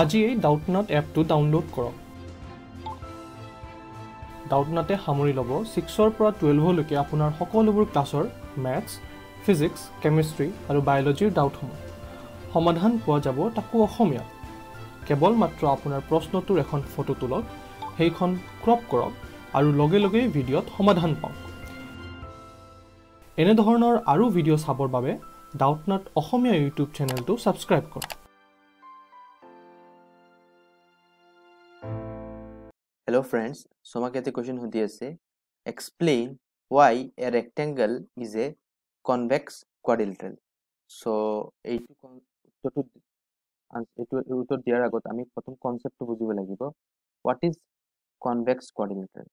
আজিয়েই ডাউটনাথ এপটো ডাউনলোড কৰক ডাউটনাথে সামৰি ল'ব ছিক্সৰ পৰা টুৱেলভলৈকে আপোনাৰ সকলোবোৰ ক্লাছৰ মেথছ ফিজিক্স কেমিষ্ট্ৰি আৰু বায়'লজিৰ ডাউটসমূহ সমাধান পোৱা যাব তাকো অসমীয়া কেৱল মাত্ৰ আপোনাৰ প্ৰশ্নটোৰ এখন ফটো তোলক সেইখন ক্ৰপ কৰক আৰু লগে লগেই ভিডিঅ'ত সমাধান পাওঁ এনেধৰণৰ আৰু ভিডিঅ' চাবৰ বাবে ডাউটনাথ অসমীয়া ইউটিউব চেনেলটো ছাবস্ক্ৰাইব কৰক Hello friends, Somakati question hote ache explain why a rectangle is a convex quadrilateral. So এইটো উত্তৰটো এইটো উত্তৰ দিয়াৰ আগত আমি প্ৰথম কনচেপ্টটো বুজিব লাগিব হোৱাট ইজ কনভেক্স কোৱাৰ্ডিনেটৰ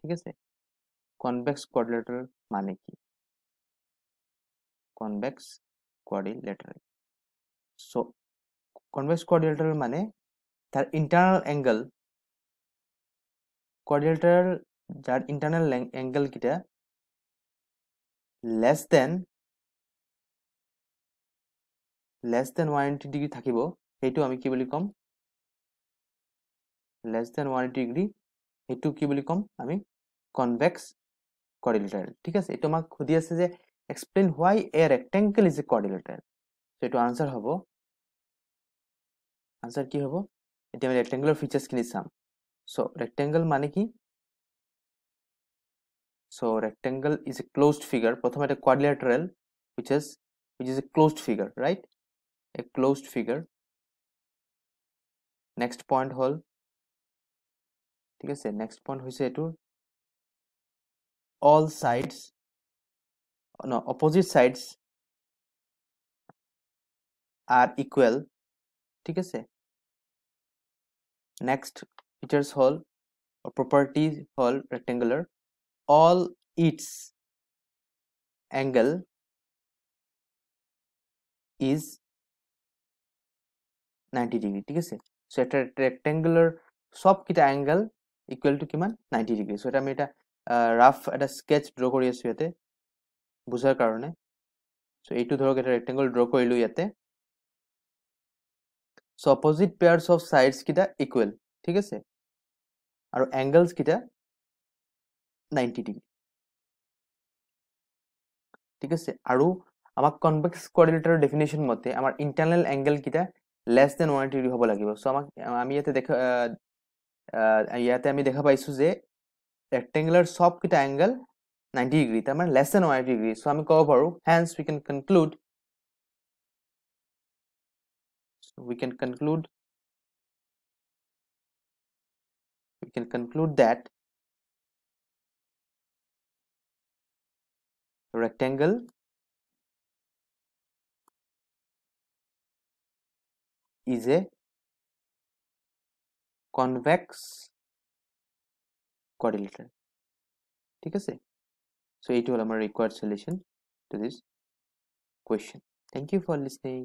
ঠিক আছে কনভেক্স কোৱাৰ্ডিনেটৰ মানে কি কনভেক্স কোৱাৰ্ডিলেটাৰ চ' কনভেক্স কোৱাৰ্ডিলেটাৰ মানে তাৰ ইণ্টাৰনেল এংগল quadrilateral যার ইন্টারনাল অ্যাঙ্গেল কিটা less than less than one eighty degree থাকিব সেইটো আমি কি বুলি ক'ম less than one eighty degree সেইটো কি বুলি ক'ম আমি কনভেক্স কৰ্ডিলেটাৰেল ঠিক আছে এইটো আমাক সুধি আছে যে explain why A ৰেক্টেংকেল is a কৰ্ডিলেটাৰেল এইটো আনচাৰ হ'ব আনচাৰ কি হ'ব এতিয়া আমি ৰেক্টেংগুলাৰ ফিচাৰ্ছখিনি চাম so rectangle মানে কি so rectangle is a closed figure প্রথমে এটা quadrilateral which is which is a closed figure right a closed figure next point হল ঠিক আছে next point হৈছে এটো all sides no opposite sides are equal ঠিক আছে next features hole or properties hole rectangular all its angle is 90 degree ঠিক আছে so এটা rectangular সব কিটা angle equal to কিমান 90 degree সো এটা আমি এটা রাফ এটা স্কেচ ড্র করি আছে ইয়াতে বুঝার কারণে সো এইটো ধরক এটা rectangle ড্র কইলো ইয়াতে so opposite pairs of sides কিটা ইকুয়াল ঠিক আছে আৰু এংগলছ কিটা নাইণ্টি ডিগ্ৰী ঠিক আছে আৰু আমাক কনভেক্স কোৱাৰ্ডিনেটৰ ডেফিনেশ্যন মতে আমাৰ ইণ্টাৰনেল এংগেল কিটা লেছ দেন ওৱান ডিগ্ৰী হ'ব লাগিব চ' আমাক আমি ইয়াতে দেখা ইয়াতে আমি দেখা পাইছোঁ যে ৰেক্টেংগুলাৰ চবকেইটা এংগেল নাইণ্টি ডিগ্ৰী তাৰমানে less than one degree so' আমি ক'ব পাৰোঁ hence we can conclude we can conclude can conclude that a rectangle is a convex quadrilateral ঠিক so it will our required solution to this question thank you for listening